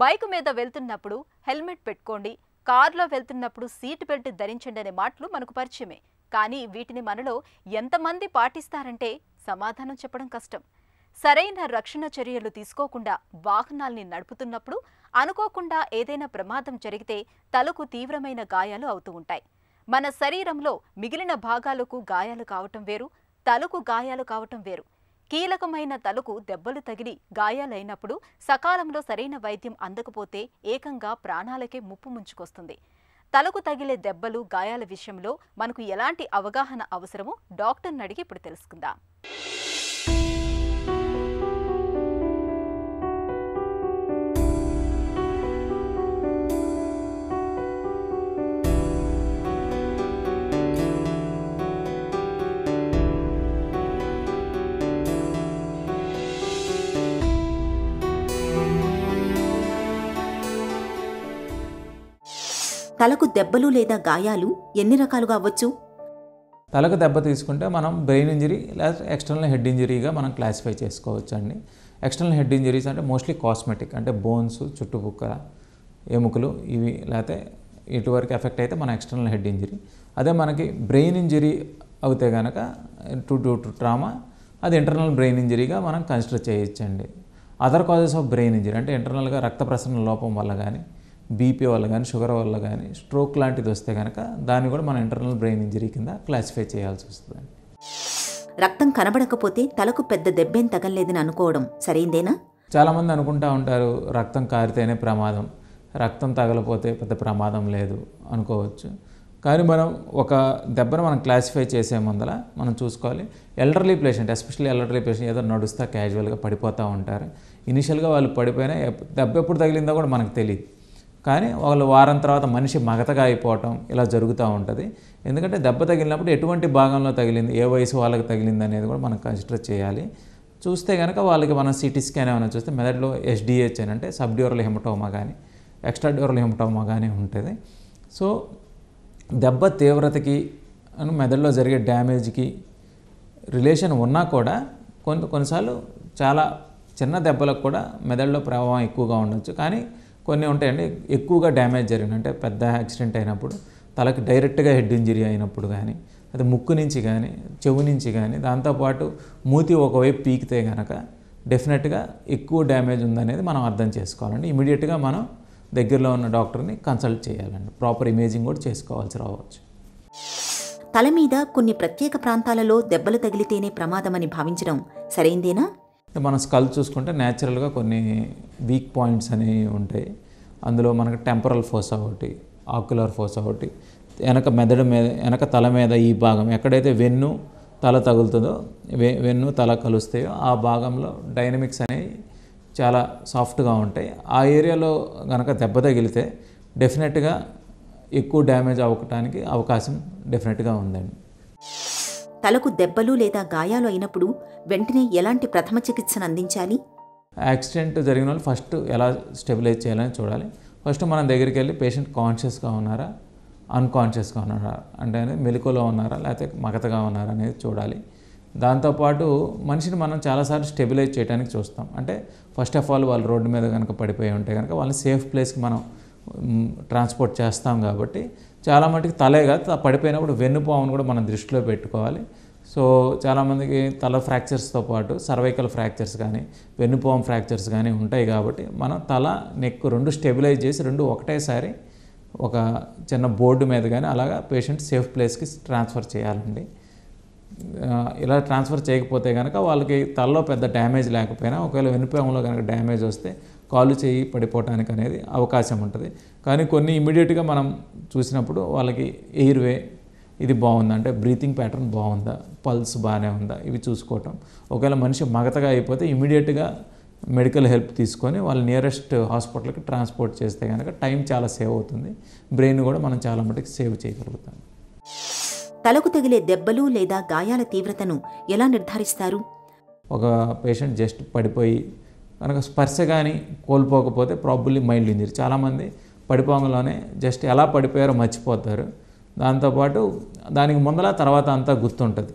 bike మీద వెళ్తున్నప్పుడు helmet పెట్టుకోండి కారులో వెళ్తున్నప్పుడు సీట్ బెల్ట్ ధరించండి అనే మాటలు మనకు పరిచయమే కానీ వీటిని మనలో ఎంతమంది పాటిస్తారంటే సమాధానం చెప్పడం కష్టం సరైన రక్షణ చర్యలు తీసుకోకుండా వాహనాల్ని నడుపుతున్నప్పుడు అనుకోకుండా ఏదైనా ప్రమాదం జరిగితే తలకు తీవ్రమైన గాయాలు అవుతూ ఉంటాయి మన శరీరంలో మిగిలిన భాగాలకు గాయాలు కావటం వేరు తలకు గాయాలు కావటం వేరు కీలకమైన తలకు దెబ్బలు తగిలి గాయాలైనప్పుడు సకాలంలో సరైన వైద్యం అందకపోతే ఏకంగా ప్రాణాలకే ముప్పు ముంచుకొస్తుంది తలకు తగిలే దెబ్బలు గాయాల విషయంలో మనకు ఎలాంటి అవగాహన అవసరమో డాక్టర్ని అడిగి ఇప్పుడు తెలుసుకుందాం తలకు దెబ్బలు లేదా గాయాలు ఎన్ని రకాలుగా అవ్వచ్చు తలకు దెబ్బ తీసుకుంటే మనం బ్రెయిన్ ఇంజరీ లేదా ఎక్స్టర్నల్ హెడ్ ఇంజరీగా మనం క్లాసిఫై చేసుకోవచ్చు అండి ఎక్స్టర్నల్ హెడ్ ఇంజరీస్ అంటే మోస్ట్లీ కాస్మెటిక్ అంటే బోన్స్ చుట్టుపక్క ఎముకలు ఇవి లేకపోతే ఇటువరకు ఎఫెక్ట్ అయితే మన ఎక్స్టర్నల్ హెడ్ ఇంజరీ అదే మనకి బ్రెయిన్ ఇంజరీ అవుతే కనుక టు టు టు ట్రామా అది ఇంటర్నల్ బ్రెయిన్ ఇంజరీగా మనం కన్సిడర్ చేయొచ్చండి other causes of brain injury అంటే ఇంటర్నల్గా రక్త ప్రసరణ లోపం వల్ల కానీ బీపీ వల్ల కానీ షుగర్ వల్ల కానీ స్ట్రోక్ లాంటిది వస్తే కనుక దాన్ని కూడా మన ఇంటర్నల్ బ్రెయిన్ ఇంజరీ కింద క్లాసిఫై చేయాల్సి వస్తుంది రక్తం కనబడకపోతే తలకు పెద్ద దెబ్బేం తగలేదని అనుకోవడం సరైందేనా చాలామంది అనుకుంటా ఉంటారు రక్తం కారితేనే ప్రమాదం రక్తం తగలపోతే పెద్ద ప్రమాదం లేదు అనుకోవచ్చు కానీ మనం ఒక దెబ్బను మనం క్లాసిఫై చేసే ముందల మనం చూసుకోవాలి elderly patient especially elderly patient ఏదో నడుస్తా క్యాజువల్గా పడిపోతూ ఉంటారు ఇనిషియల్గా వాళ్ళు పడిపోయినా దెబ్బ ఎప్పుడు తగిలిందో కూడా మనకు తెలియదు కానీ వాళ్ళు వారం తర్వాత మనిషి మగతగా అయిపోవటం ఇలా జరుగుతూ ఉంటుంది ఎందుకంటే దెబ్బ తగిలినప్పుడు ఎటువంటి భాగంలో తగిలింది ఏ వయసు వాళ్ళకి తగిలింది అనేది కూడా మనం కన్సిడర్ చేయాలి చూస్తే కనుక వాళ్ళకి మనం సిటీ స్కాన్ ఏమైనా చూస్తే మెదడులో ఎస్డిహెచ్ అని అంటే సబ్డ్యూరల్ హెమటోమా కానీ డ్యూరల్ హెమటోమా కానీ ఉంటుంది సో దెబ్బ తీవ్రతకి మెదడులో జరిగే డ్యామేజ్కి రిలేషన్ ఉన్నా కూడా కొన్ని కొన్నిసార్లు చాలా చిన్న దెబ్బలకు కూడా మెదడులో ప్రభావం ఎక్కువగా ఉండొచ్చు కానీ కొన్ని ఉంటాయండి ఎక్కువగా డ్యామేజ్ జరిగిన అంటే పెద్ద యాక్సిడెంట్ అయినప్పుడు తలకు డైరెక్ట్గా హెడ్ ఇంజరీ అయినప్పుడు కానీ అది ముక్కు నుంచి కానీ చెవు నుంచి కానీ దాంతోపాటు మూతి ఒకవైపు పీకితే కనుక డెఫినెట్గా ఎక్కువ డ్యామేజ్ ఉందనేది మనం అర్థం చేసుకోవాలండి ఇమీడియట్గా మనం దగ్గరలో ఉన్న డాక్టర్ని కన్సల్ట్ చేయాలండి ప్రాపర్ ఇమేజింగ్ కూడా చేసుకోవాల్సి రావచ్చు తల మీద కొన్ని ప్రత్యేక ప్రాంతాలలో దెబ్బలు తగిలితేనే ప్రమాదమని భావించడం సరైందేనా మన స్కల్ చూసుకుంటే న్యాచురల్గా కొన్ని వీక్ పాయింట్స్ అనేవి ఉంటాయి అందులో మనకు టెంపరల్ ఫోర్స్ ఒకటి ఆక్యులర్ ఫోర్స్ ఒకటి వెనక మెదడు మీద వెనక తల మీద ఈ భాగం ఎక్కడైతే వెన్ను తల తగులుతుందో వె వెన్ను తల కలుస్తాయో ఆ భాగంలో డైనమిక్స్ అనేవి చాలా సాఫ్ట్గా ఉంటాయి ఆ ఏరియాలో కనుక దెబ్బ తగిలితే డెఫినెట్గా ఎక్కువ డ్యామేజ్ అవ్వటానికి అవకాశం డెఫినెట్గా ఉందండి తలకు దెబ్బలు లేదా గాయాలు అయినప్పుడు వెంటనే ఎలాంటి ప్రథమ చికిత్సను అందించాలి యాక్సిడెంట్ జరిగిన వాళ్ళు ఫస్ట్ ఎలా స్టెబిలైజ్ చేయాలని చూడాలి ఫస్ట్ మనం దగ్గరికి వెళ్ళి పేషెంట్ కాన్షియస్గా ఉన్నారా అన్కాన్షియస్గా ఉన్నారా అంటే మెలకులో ఉన్నారా లేకపోతే మగతగా ఉన్నారా అనేది చూడాలి దాంతోపాటు మనిషిని మనం చాలాసార్లు స్టెబిలైజ్ చేయడానికి చూస్తాం అంటే ఫస్ట్ ఆఫ్ ఆల్ వాళ్ళు రోడ్డు మీద కనుక పడిపోయి ఉంటే కనుక వాళ్ళని సేఫ్ ప్లేస్కి మనం ట్రాన్స్పోర్ట్ చేస్తాం కాబట్టి చాలా మటుకు తలే కాదు పడిపోయినప్పుడు వెన్నుపామును కూడా మనం దృష్టిలో పెట్టుకోవాలి సో చాలామందికి తల ఫ్రాక్చర్స్తో పాటు సర్వైకల్ ఫ్రాక్చర్స్ కానీ వెన్నుపాము ఫ్రాక్చర్స్ కానీ ఉంటాయి కాబట్టి మనం తల నెక్ రెండు స్టెబిలైజ్ చేసి రెండు ఒకటేసారి ఒక చిన్న బోర్డు మీద కానీ అలాగా పేషెంట్ సేఫ్ ప్లేస్కి ట్రాన్స్ఫర్ చేయాలండి ఇలా ట్రాన్స్ఫర్ చేయకపోతే కనుక వాళ్ళకి తలలో పెద్ద డ్యామేజ్ లేకపోయినా ఒకవేళ వెనుపాములో కనుక డ్యామేజ్ వస్తే కాలు చేయి పడిపోవటానికి అనేది అవకాశం ఉంటుంది కానీ కొన్ని ఇమీడియట్గా మనం చూసినప్పుడు వాళ్ళకి ఎయిర్ వే ఇది బాగుందా అంటే బ్రీతింగ్ ప్యాటర్న్ బాగుందా పల్స్ బాగానే ఉందా ఇవి చూసుకోవటం ఒకవేళ మనిషి మగతగా అయిపోతే ఇమీడియట్గా మెడికల్ హెల్ప్ తీసుకొని వాళ్ళు నియరెస్ట్ హాస్పిటల్కి ట్రాన్స్పోర్ట్ చేస్తే కనుక టైం చాలా సేవ్ అవుతుంది బ్రెయిన్ కూడా మనం చాలా మటుకు సేవ్ చేయగలుగుతాం తలకు తగిలే దెబ్బలు లేదా గాయాల తీవ్రతను ఎలా నిర్ధారిస్తారు ఒక పేషెంట్ జస్ట్ పడిపోయి కనుక స్పర్శ కానీ కోల్పోకపోతే ప్రాబుల్లీ మైల్డ్ ఇంజరీ చాలామంది పడిపోంగలోనే జస్ట్ ఎలా పడిపోయారో మర్చిపోతారు దాంతోపాటు దానికి ముందల తర్వాత అంతా గుర్తుంటుంది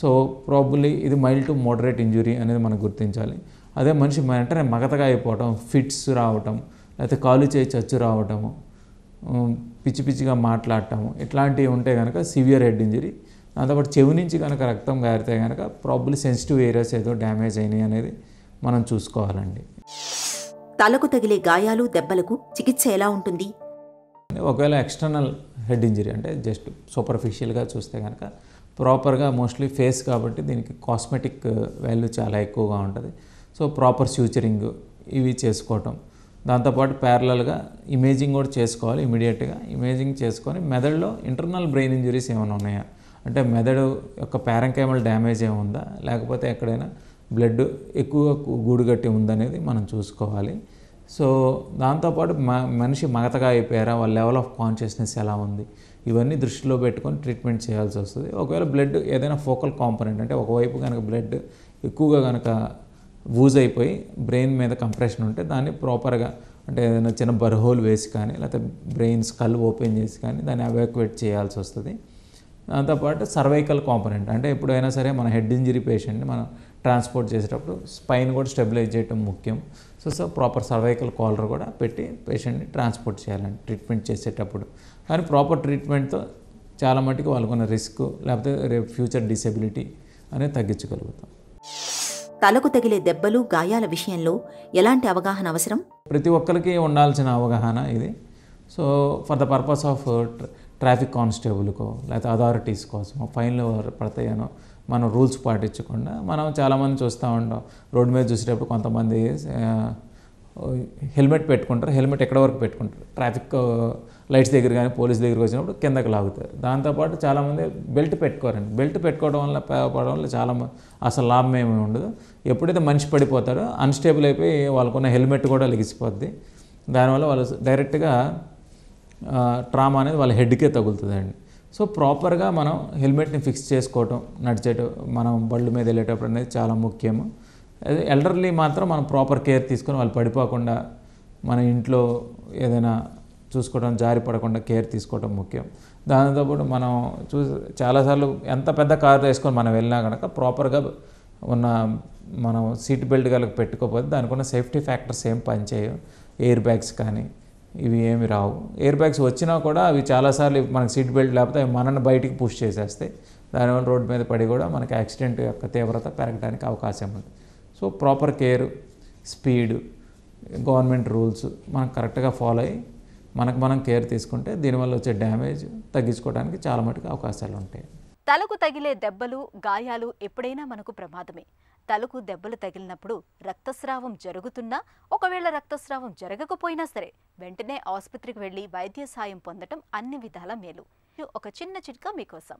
సో ప్రాబుల్లీ ఇది మైల్డ్ టు మోడరేట్ ఇంజురీ అనేది మనం గుర్తించాలి అదే మనిషి వెంటనే మగతగా అయిపోవటం ఫిట్స్ రావటం లేకపోతే కాలు చేయి చచ్చు రావటము పిచ్చి పిచ్చిగా మాట్లాడటము ఇట్లాంటివి ఉంటే కనుక సివియర్ హెడ్ ఇంజరీ దాంతోపాటు చెవి నుంచి కనుక రక్తం గారితే కనుక ప్రాబ్లీ సెన్సిటివ్ ఏరియాస్ ఏదో డ్యామేజ్ అయినాయి అనేది మనం చూసుకోవాలండి తలకు తగిలే గాయాలు దెబ్బలకు చికిత్స ఎలా ఉంటుంది ఒకవేళ ఎక్స్టర్నల్ హెడ్ ఇంజరీ అంటే జస్ట్ సూపర్ఫిషియల్గా చూస్తే కనుక ప్రాపర్గా మోస్ట్లీ ఫేస్ కాబట్టి దీనికి కాస్మెటిక్ వాల్యూ చాలా ఎక్కువగా ఉంటుంది సో ప్రాపర్ ఫ్యూచరింగ్ ఇవి చేసుకోవటం దాంతోపాటు ప్యారలల్గా ఇమేజింగ్ కూడా చేసుకోవాలి ఇమీడియట్గా ఇమేజింగ్ చేసుకొని మెదడులో ఇంటర్నల్ బ్రెయిన్ ఇంజరీస్ ఏమైనా ఉన్నాయా అంటే మెదడు యొక్క ప్యారంకేమల్ డ్యామేజ్ ఏముందా లేకపోతే ఎక్కడైనా బ్లడ్ ఎక్కువ గూడు కట్టి ఉందనేది మనం చూసుకోవాలి సో దాంతోపాటు మ మనిషి మగతగా అయిపోయారా వాళ్ళ లెవెల్ ఆఫ్ కాన్షియస్నెస్ ఎలా ఉంది ఇవన్నీ దృష్టిలో పెట్టుకొని ట్రీట్మెంట్ చేయాల్సి వస్తుంది ఒకవేళ బ్లడ్ ఏదైనా ఫోకల్ కాంపొనెంట్ అంటే ఒకవైపు కనుక బ్లడ్ ఎక్కువగా కనుక వూజ్ అయిపోయి బ్రెయిన్ మీద కంప్రెషన్ ఉంటే దాన్ని ప్రాపర్గా అంటే ఏదైనా చిన్న బర్హోల్ వేసి కానీ లేకపోతే బ్రెయిన్ స్కల్ ఓపెన్ చేసి కానీ దాన్ని అవాక్యువేట్ చేయాల్సి వస్తుంది దాంతోపాటు సర్వైకల్ కాంపొనెంట్ అంటే ఎప్పుడైనా సరే మన హెడ్ ఇంజరీ పేషెంట్ని మనం ట్రాన్స్పోర్ట్ చేసేటప్పుడు స్పైన్ కూడా స్టెబిలైజ్ చేయడం ముఖ్యం so so proper cervical collar కూడా పెట్టి పేషెంట్ని ట్రాన్స్పోర్ట్ చేయాలండి ట్రీట్మెంట్ చేసేటప్పుడు కానీ ప్రాపర్ ట్రీట్మెంట్తో చాలా మటుకు వాళ్ళకున్న రిస్క్ లేకపోతే రేపు ఫ్యూచర్ డిసెబిలిటీ అనేది తగ్గించగలుగుతాం తలకు తగిలే దెబ్బలు గాయాల విషయంలో ఎలాంటి అవగాహన అవసరం ప్రతి ఒక్కరికి ఉండాల్సిన అవగాహన ఇది so for the purpose of traffic కానిస్టేబుల్కో లేకపోతే అథారిటీస్ కోసం ఫైన్లు పడతాయనో మనం రూల్స్ పాటించకుండా మనం చాలామంది చూస్తూ ఉంటాం రోడ్డు మీద చూసేటప్పుడు కొంతమంది హెల్మెట్ పెట్టుకుంటారు హెల్మెట్ ఎక్కడ వరకు పెట్టుకుంటారు ట్రాఫిక్ లైట్స్ దగ్గర కానీ పోలీస్ దగ్గరికి వచ్చినప్పుడు కిందకి లాగుతారు దాంతోపాటు చాలామంది బెల్ట్ పెట్టుకోరండి బెల్ట్ పెట్టుకోవడం వల్ల పడడం వల్ల చాలా అసలు లాభం ఏమీ ఉండదు ఎప్పుడైతే మనిషి పడిపోతాడో అన్స్టేబుల్ అయిపోయి వాళ్ళకున్న హెల్మెట్ కూడా లెగిసిపోద్ది దానివల్ల వాళ్ళు డైరెక్ట్గా ట్రామా అనేది వాళ్ళ హెడ్కే తగులుతుందండి సో ప్రాపర్గా మనం హెల్మెట్ని ఫిక్స్ చేసుకోవటం నడిచేట మనం బళ్ళు మీద వెళ్ళేటప్పుడు అనేది చాలా ముఖ్యము ఎల్డర్లీ మాత్రం మనం ప్రాపర్ కేర్ తీసుకొని వాళ్ళు పడిపోకుండా మన ఇంట్లో ఏదైనా చూసుకోవడం జారి పడకుండా కేర్ తీసుకోవడం ముఖ్యం దానితోపాటు మనం చూ చాలాసార్లు ఎంత పెద్ద కార్ వేసుకొని మనం వెళ్ళినా కనుక ప్రాపర్గా ఉన్న మనం సీట్ బెల్ట్ కలిగి పెట్టుకోకపోతే దానికి ఉన్న సేఫ్టీ ఫ్యాక్టర్స్ ఏం పనిచేయవు ఎయిర్ బ్యాగ్స్ కానీ ఇవి ఏమి రావు ఎయిర్ బ్యాగ్స్ వచ్చినా కూడా అవి చాలాసార్లు మనకి సీట్ బెల్ట్ లేకపోతే అవి మనల్ని బయటికి పుష్ చేసేస్తాయి దానివల్ల రోడ్డు మీద పడి కూడా మనకి యాక్సిడెంట్ యొక్క తీవ్రత పెరగడానికి అవకాశం ఉంది so proper care speed government rules మనం కరెక్ట్గా ఫాలో అయ్యి మనకు మనం కేర్ తీసుకుంటే దీనివల్ల వచ్చే డ్యామేజ్ తగ్గించుకోవడానికి చాలా మటుకు అవకాశాలు ఉంటాయి తలకు తగిలే దెబ్బలు గాయాలు ఎప్పుడైనా మనకు ప్రమాదమే తలకు దెబ్బలు తగిలినప్పుడు రక్తస్రావం జరుగుతున్నా ఒకవేళ రక్తస్రావం జరగకపోయినా సరే వెంటనే ఆసుపత్రికి వెళ్ళి వైద్య సాయం పొందటం అన్ని విధాల మేలు ఒక చిన్న చిట్కా మీకోసం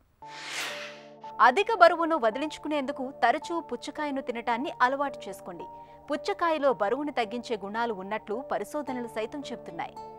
అధిక బరువును వదిలించుకునేందుకు తరచూ పుచ్చకాయను తినటాన్ని అలవాటు చేసుకోండి పుచ్చకాయలో బరువును తగ్గించే గుణాలు ఉన్నట్లు పరిశోధనలు సైతం చెబుతున్నాయి